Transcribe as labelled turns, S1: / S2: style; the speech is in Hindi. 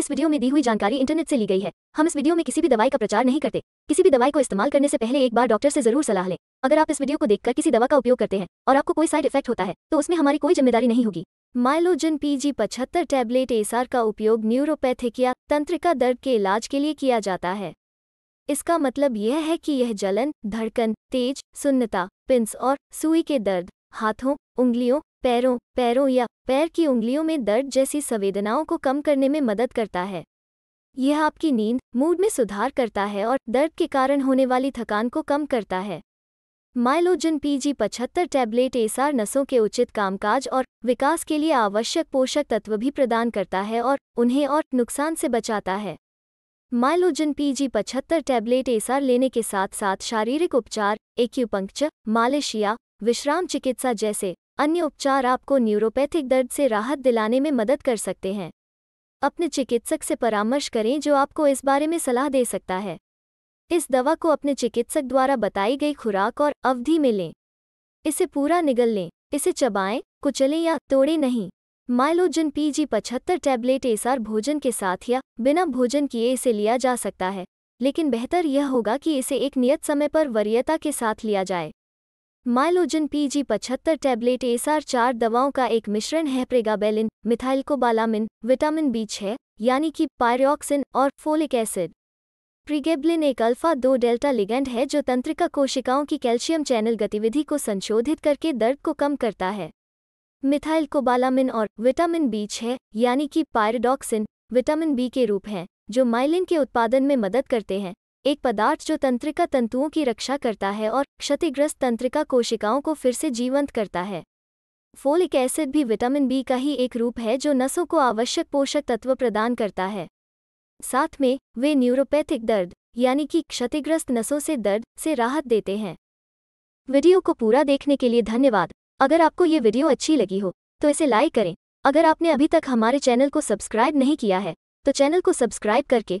S1: इस वीडियो में दी हुई जानकारी इंटरनेट से ली गई है हम इस वीडियो में किसी भी दवाई का प्रचार नहीं करते किसी भी दवाई को इस्तेमाल करने से पहले एक बार डॉक्टर से जरूर सलाह लें अगर आप इस वीडियो को देखकर किसी दवा का उपयोग करते हैं और आपको कोई साइड इफेक्ट होता है तो उसमें हमारी कोई जिम्मेदारी नहीं होगी माइलोजन पीजी पचहत्तर टैबलेट एसआर का उपयोग न्यूरोपैथिक या तंत्रिका दर्द के इलाज के लिए किया जाता है इसका मतलब यह है कि यह जलन धड़कन तेज सुन्नता पिंस और सुई के दर्द हाथों उंगलियों पैरों पैरों या पैर की उंगलियों में दर्द जैसी संवेदनाओं को कम करने में मदद करता है यह आपकी नींद मूड में सुधार करता है और दर्द के कारण होने वाली थकान को कम करता है माइलोजन पीजी पचहत्तर टैबलेट एसआर नसों के उचित कामकाज और विकास के लिए आवश्यक पोषक तत्व भी प्रदान करता है और उन्हें और नुकसान से बचाता है माइलोजन पीजी पचहत्तर टैबलेट एसआर लेने के साथ साथ शारीरिक उपचार एक्यूपंक्चर मालेशिया विश्राम चिकित्सा जैसे अन्य उपचार आपको न्यूरोपैथिक दर्द से राहत दिलाने में मदद कर सकते हैं अपने चिकित्सक से परामर्श करें जो आपको इस बारे में सलाह दे सकता है इस दवा को अपने चिकित्सक द्वारा बताई गई खुराक और अवधि में लें इसे पूरा निगल लें इसे चबाएं कुचलें या तोड़ें नहीं माइलोजन पीजी पचहत्तर टैबलेट एसआर भोजन के साथ या बिना भोजन किए इसे लिया जा सकता है लेकिन बेहतर यह होगा कि इसे एक नियत समय पर वरीयता के साथ लिया जाए माइलोजन पीजी पचहत्तर टैबलेट एसआर चार दवाओं का एक मिश्रण है प्रेगाबेलिन मिथाइलकोबालामिन विटामिन बी छः यानी कि पायरॉक्सिन और फोलिक एसिड प्रिगेब्लिन एक अल्फा दो डेल्टा लिगेंड है जो तंत्रिका कोशिकाओं की कैल्शियम चैनल गतिविधि को संशोधित करके दर्द को कम करता है मिथाइल और विटामिन बी छ यानी कि पायरडॉक्सिन विटामिन बी के रूप हैं जो माइलिन के उत्पादन में मदद करते हैं एक पदार्थ जो तंत्रिका तंतुओं की रक्षा करता है और क्षतिग्रस्त तंत्रिका कोशिकाओं को फिर से जीवंत करता है फोलिक एसिड भी विटामिन बी का ही एक रूप है जो नसों को आवश्यक पोषक तत्व प्रदान करता है साथ में वे न्यूरोपैथिक दर्द यानी कि क्षतिग्रस्त नसों से दर्द से राहत देते हैं वीडियो को पूरा देखने के लिए धन्यवाद अगर आपको ये वीडियो अच्छी लगी हो तो इसे लाइक करें अगर आपने अभी तक हमारे चैनल को सब्सक्राइब नहीं किया है तो चैनल को सब्सक्राइब करके